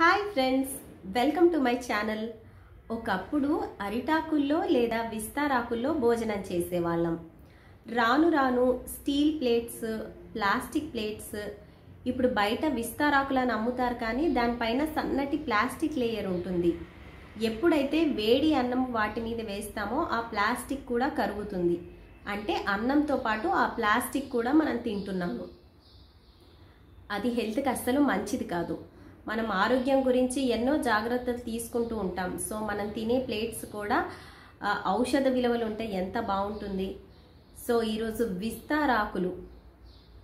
hi friends welcome to my channel ఒకప్పుడు అరిటాకుల్లో లేదా విస్తారాకుల్లో భోజనం చేసేవాళ్ళం రాను రాను స్టీల్ ప్లేట్స్ ప్లాస్టిక్ ప్లేట్స్ ఇప్పుడు బయట విస్తారాకులను అమ్ముతారు కానీ దానిపైన సన్నటి ప్లాస్టిక్ లేయర్ ఉంటుంది ఎప్పుడైతే వేడి అన్నం వాటి మీద వేస్తామో ఆ ప్లాస్టిక్ కూడా కరుగుతుంది అంటే అన్నంతో పాటు ఆ ప్లాస్టిక్ కూడా మనం తింటున్నాము అది హెల్త్కి అస్సలు మంచిది కాదు మనం ఆరోగ్యం గురించి ఎన్నో జాగ్రత్తలు తీసుకుంటూ ఉంటాం సో మనం తినే ప్లేట్స్ కూడా ఔషధ విలువలు ఉంటే ఎంత బాగుంటుంది సో ఈరోజు విస్తారాకులు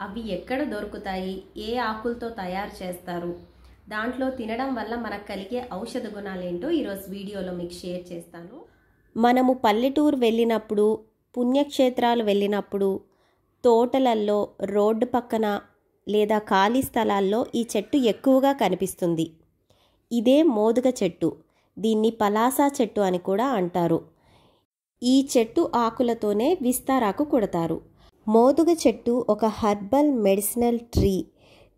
అవి ఎక్కడ దొరుకుతాయి ఏ ఆకులతో తయారు చేస్తారు దాంట్లో తినడం వల్ల మనకు కలిగే ఔషధ గుణాలేంటో ఈరోజు వీడియోలో మీకు షేర్ చేస్తాను మనము పల్లెటూరు వెళ్ళినప్పుడు పుణ్యక్షేత్రాలు వెళ్ళినప్పుడు తోటలల్లో రోడ్డు పక్కన లేదా ఖాళీ స్థలాల్లో ఈ చెట్టు ఎక్కువగా కనిపిస్తుంది ఇదే మోదుగ చెట్టు దీన్ని పలాసా చెట్టు అని కూడా అంటారు ఈ చెట్టు ఆకులతోనే విస్తారాకు కొడతారు మోదుగ చెట్టు ఒక హర్బల్ మెడిసినల్ ట్రీ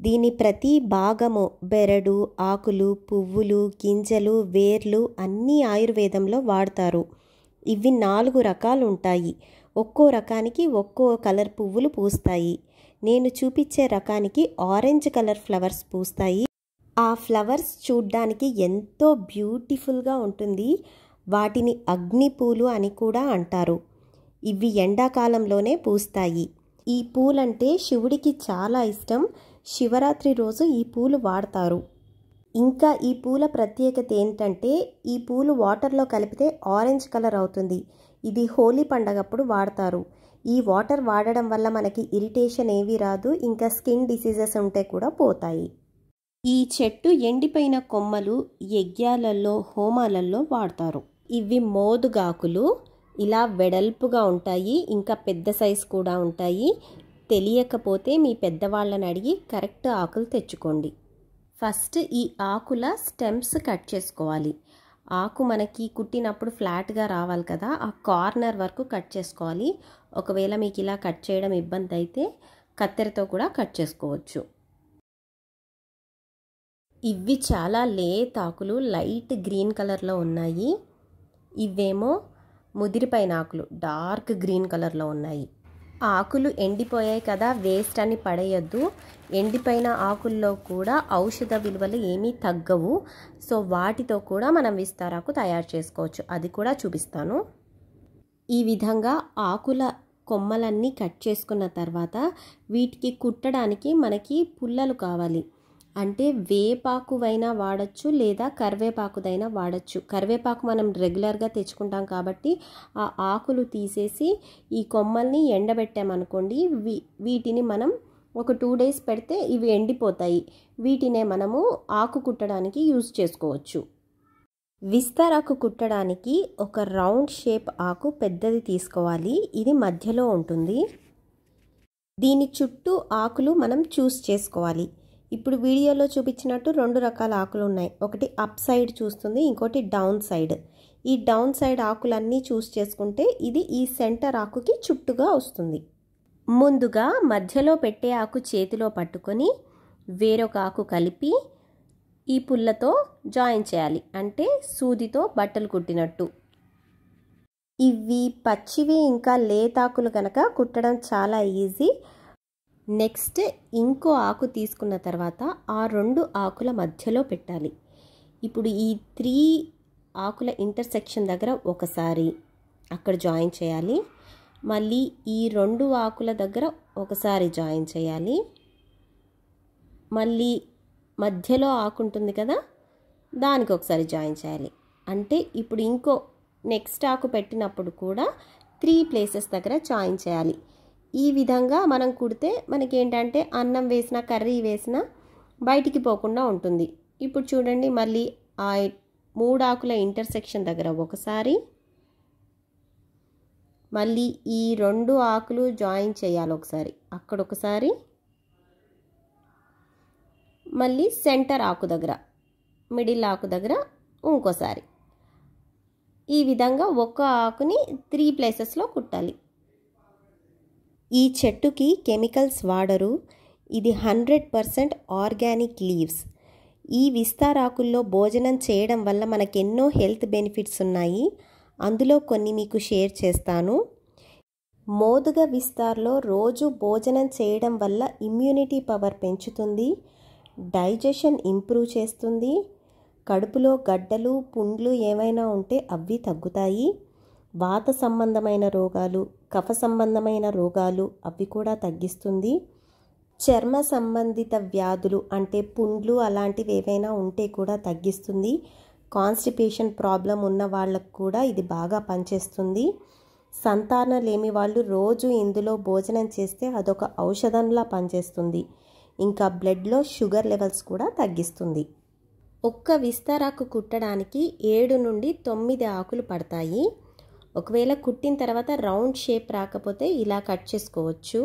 దీని ప్రతి భాగము బెరడు ఆకులు పువ్వులు గింజలు వేర్లు అన్నీ ఆయుర్వేదంలో వాడతారు ఇవి నాలుగు రకాలు ఉంటాయి ఒక్కో రకానికి ఒక్కో కలర్ పువ్వులు పూస్తాయి నేను చూపించే రకానికి ఆరెంజ్ కలర్ ఫ్లవర్స్ పూస్తాయి ఆ ఫ్లవర్స్ చూడ్డానికి ఎంతో బ్యూటిఫుల్గా ఉంటుంది వాటిని అగ్ని పూలు అని కూడా అంటారు ఇవి ఎండాకాలంలోనే పూస్తాయి ఈ పూలంటే శివుడికి చాలా ఇష్టం శివరాత్రి రోజు ఈ పూలు వాడతారు ఇంకా ఈ పూల ప్రత్యేకత ఏంటంటే ఈ పూలు వాటర్లో కలిపితే ఆరెంజ్ కలర్ అవుతుంది ఇది హోలీ పండగప్పుడు వాడతారు ఈ వాటర్ వాడడం వల్ల మనకి ఇరిటేషన్ ఏవి రాదు ఇంకా స్కిన్ డిసీజెస్ ఉంటే కూడా పోతాయి ఈ చెట్టు ఎండిపోయిన కొమ్మలు యజ్ఞాలలో హోమాలలో వాడతారు ఇవి మోదుగాకులు ఇలా వెడల్పుగా ఉంటాయి ఇంకా పెద్ద సైజు కూడా ఉంటాయి తెలియకపోతే మీ పెద్దవాళ్ళని అడిగి కరెక్ట్ ఆకులు తెచ్చుకోండి ఫస్ట్ ఈ ఆకుల స్టెమ్స్ కట్ చేసుకోవాలి ఆకు మనకి కుట్టినప్పుడు ఫ్లాట్గా రావాలి కదా ఆ కార్నర్ వరకు కట్ చేసుకోవాలి ఒకవేళ మీకు ఇలా కట్ చేయడం ఇబ్బంది అయితే కత్తెరతో కూడా కట్ చేసుకోవచ్చు ఇవి చాలా లేత్ ఆకులు లైట్ గ్రీన్ కలర్లో ఉన్నాయి ఇవేమో ముదిరిపైన ఆకులు డార్క్ గ్రీన్ కలర్లో ఉన్నాయి ఆకులు ఎండిపోయాయి కదా వేస్ట్ అని పడేయద్దు ఎండిపోయిన ఆకుల్లో కూడా ఔషధ విలువలు ఏమీ తగ్గవు సో వాటితో కూడా మనం విస్తారాకు తయారు చేసుకోవచ్చు అది కూడా చూపిస్తాను ఈ విధంగా ఆకుల కొమ్మలన్నీ కట్ చేసుకున్న తర్వాత వీటికి కుట్టడానికి మనకి పుల్లలు కావాలి అంటే వేపాకువైనా వాడచ్చు లేదా కరివేపాకుదైనా వాడచ్చు కరివేపాకు మనం రెగ్యులర్గా తెచ్చుకుంటాం కాబట్టి ఆ ఆకులు తీసేసి ఈ కొమ్మల్ని ఎండబెట్టామనుకోండి వీ వీటిని మనం ఒక టూ డేస్ పెడితే ఇవి ఎండిపోతాయి వీటినే మనము ఆకు కుట్టడానికి యూజ్ చేసుకోవచ్చు విస్తారాకు కుట్టడానికి ఒక రౌండ్ షేప్ ఆకు పెద్దది తీసుకోవాలి ఇది మధ్యలో ఉంటుంది దీని చుట్టూ ఆకులు మనం చూస్ చేసుకోవాలి ఇప్పుడు వీడియోలో చూపించినట్టు రెండు రకాల ఆకులు ఉన్నాయి ఒకటి అప్ సైడ్ చూస్తుంది ఇంకోటి డౌన్ సైడ్ ఈ డౌన్ సైడ్ ఆకులన్నీ చూస్ చేసుకుంటే ఇది ఈ సెంటర్ ఆకుకి చుట్టుగా వస్తుంది ముందుగా మధ్యలో పెట్టే ఆకు చేతిలో పట్టుకొని వేరొక ఆకు కలిపి ఈ పుల్లతో జాయిన్ చేయాలి అంటే సూదితో బట్టలు కుట్టినట్టు ఇవి పచ్చివి ఇంకా లేతాకులు కనుక కుట్టడం చాలా ఈజీ నెక్స్ట్ ఇంకో ఆకు తీసుకున్న తర్వాత ఆ రెండు ఆకుల మధ్యలో పెట్టాలి ఇప్పుడు ఈ త్రీ ఆకుల ఇంటర్సెక్షన్ దగ్గర ఒకసారి అక్కడ జాయిన్ చేయాలి మళ్ళీ ఈ రెండు ఆకుల దగ్గర ఒకసారి జాయిన్ చేయాలి మళ్ళీ మధ్యలో ఆకు ఉంటుంది కదా దానికి ఒకసారి జాయిన్ చేయాలి అంటే ఇప్పుడు ఇంకో నెక్స్ట్ ఆకు పెట్టినప్పుడు కూడా త్రీ ప్లేసెస్ దగ్గర జాయిన్ చేయాలి ఈ విధంగా మనం కుడితే మనకి ఏంటంటే అన్నం వేసిన కర్రీ వేసిన బయటికి పోకుండా ఉంటుంది ఇప్పుడు చూడండి మళ్ళీ ఆ మూడు ఆకుల ఇంటర్సెక్షన్ దగ్గర ఒకసారి మళ్ళీ ఈ రెండు ఆకులు జాయిన్ చేయాలి ఒకసారి అక్కడ ఒకసారి మళ్ళీ సెంటర్ ఆకు దగ్గర మిడిల్ ఆకు దగ్గర ఇంకోసారి ఈ విధంగా ఒక్క ఆకుని త్రీ ప్లేసెస్లో కుట్టాలి ఈ చెట్టుకి కెమికల్స్ వాడరు ఇది హండ్రెడ్ పర్సెంట్ ఆర్గానిక్ లీవ్స్ ఈ విస్తారాకుల్లో భోజనం చేయడం వల్ల మనకు ఎన్నో హెల్త్ బెనిఫిట్స్ ఉన్నాయి అందులో కొన్ని మీకు షేర్ చేస్తాను మోదుగ విస్తార్లో రోజు భోజనం చేయడం వల్ల ఇమ్యూనిటీ పవర్ పెంచుతుంది డైజెషన్ ఇంప్రూవ్ చేస్తుంది కడుపులో గడ్డలు పుండ్లు ఏమైనా ఉంటే అవి తగ్గుతాయి వాత సంబంధమైన రోగాలు కఫ సంబంధమైన రోగాలు అవి కూడా తగ్గిస్తుంది చర్మ సంబంధిత వ్యాధులు అంటే పుండ్లు అలాంటివి ఏవైనా ఉంటే కూడా తగ్గిస్తుంది కాన్స్టిపేషన్ ప్రాబ్లం ఉన్న వాళ్ళకు కూడా ఇది బాగా పనిచేస్తుంది సంతానం లేని వాళ్ళు రోజు ఇందులో భోజనం చేస్తే అదొక ఔషధంలా పనిచేస్తుంది ఇంకా బ్లడ్లో షుగర్ లెవెల్స్ కూడా తగ్గిస్తుంది ఒక్క విస్తారాకు కుట్టడానికి ఏడు నుండి తొమ్మిది ఆకులు పడతాయి ఒకవేళ కుట్టిన తర్వాత రౌండ్ షేప్ రాకపోతే ఇలా కట్ చేసుకోవచ్చు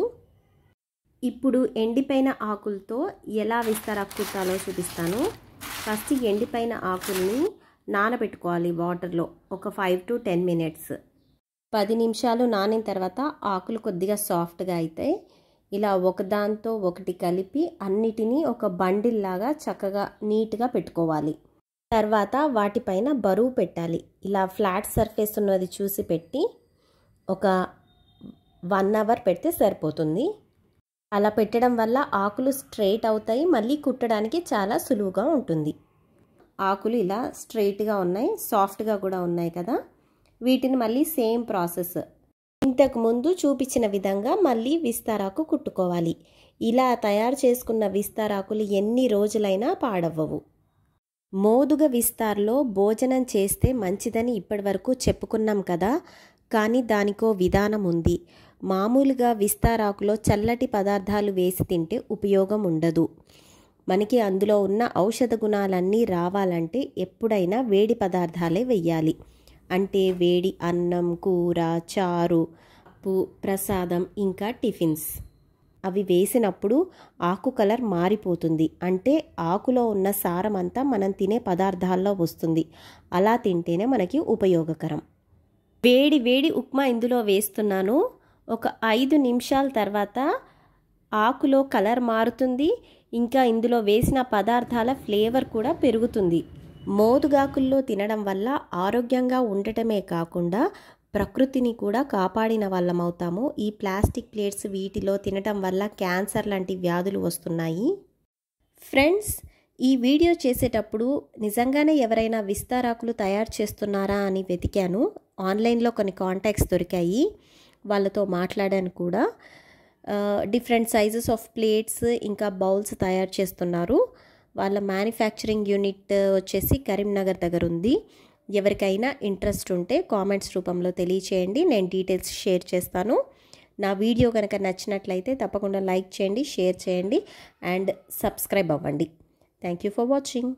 ఇప్పుడు ఎండిపోయిన ఆకులతో ఎలా విస్తరాకు కుట్టాలో చూపిస్తాను ఫస్ట్ ఎండిపోయిన ఆకుల్ని నానబెట్టుకోవాలి వాటర్లో ఒక ఫైవ్ టు టెన్ మినిట్స్ పది నిమిషాలు నానిన తర్వాత ఆకులు కొద్దిగా సాఫ్ట్గా అవుతాయి ఇలా ఒకదాంతో ఒకటి కలిపి అన్నిటినీ ఒక బండిల్లాగా చక్కగా నీట్గా పెట్టుకోవాలి తర్వాత వాటిపైన బరువు పెట్టాలి ఇలా ఫ్లాట్ సర్ఫేస్ ఉన్నది చూసి పెట్టి ఒక వన్ అవర్ పెడితే సరిపోతుంది అలా పెట్టడం వల్ల ఆకులు స్ట్రైట్ అవుతాయి మళ్ళీ కుట్టడానికి చాలా సులువుగా ఉంటుంది ఆకులు ఇలా స్ట్రైట్గా ఉన్నాయి సాఫ్ట్గా కూడా ఉన్నాయి కదా వీటిని మళ్ళీ సేమ్ ప్రాసెస్ ఇంతకు ముందు చూపించిన విధంగా మళ్ళీ విస్తారాకు కుట్టుకోవాలి ఇలా తయారు చేసుకున్న విస్తారాకులు ఎన్ని రోజులైనా పాడవ్వవు మోదుగ విస్తార్లో భోజనం చేస్తే మంచిదని ఇప్పటివరకు చెప్పుకున్నాం కదా కానీ దానికో విధానం ఉంది మామూలుగా విస్తారాకులో చల్లటి పదార్థాలు వేసి తింటే ఉపయోగం ఉండదు మనకి అందులో ఉన్న ఔషధ గుణాలన్నీ రావాలంటే ఎప్పుడైనా వేడి పదార్థాలే వెయ్యాలి అంటే వేడి అన్నం కూర చారు ప్రసాదం ఇంకా టిఫిన్స్ అవి వేసినప్పుడు ఆకు కలర్ మారిపోతుంది అంటే ఆకులో ఉన్న సారం అంతా మనం తినే పదార్థాల్లో వస్తుంది అలా తింటేనే మనకి ఉపయోగకరం వేడి వేడి ఉప్మా ఇందులో వేస్తున్నాను ఒక ఐదు నిమిషాల తర్వాత ఆకులో కలర్ మారుతుంది ఇంకా ఇందులో వేసిన పదార్థాల ఫ్లేవర్ కూడా పెరుగుతుంది మోదుగాకుల్లో తినడం వల్ల ఆరోగ్యంగా ఉండటమే కాకుండా ప్రకృతిని కూడా కాపాడిన వాళ్ళమవుతాము ఈ ప్లాస్టిక్ ప్లేట్స్ వీటిలో తినటం వల్ల క్యాన్సర్ లాంటి వ్యాధులు వస్తున్నాయి ఫ్రెండ్స్ ఈ వీడియో చేసేటప్పుడు నిజంగానే ఎవరైనా విస్తారాకులు తయారు చేస్తున్నారా అని వెతికాను ఆన్లైన్లో కొన్ని కాంటాక్ట్స్ దొరికాయి వాళ్ళతో మాట్లాడాను కూడా డిఫరెంట్ సైజెస్ ఆఫ్ ప్లేట్స్ ఇంకా బౌల్స్ తయారు చేస్తున్నారు వాళ్ళ మ్యానుఫ్యాక్చరింగ్ యూనిట్ వచ్చేసి కరీంనగర్ దగ్గర ఉంది ఎవరికైనా ఇంట్రెస్ట్ ఉంటే కామెంట్స్ రూపంలో తెలియచేయండి నేను డీటెయిల్స్ షేర్ చేస్తాను నా వీడియో కనుక నచ్చినట్లయితే తప్పకుండా లైక్ చేయండి షేర్ చేయండి అండ్ సబ్స్క్రైబ్ అవ్వండి థ్యాంక్ యూ ఫర్ వాచింగ్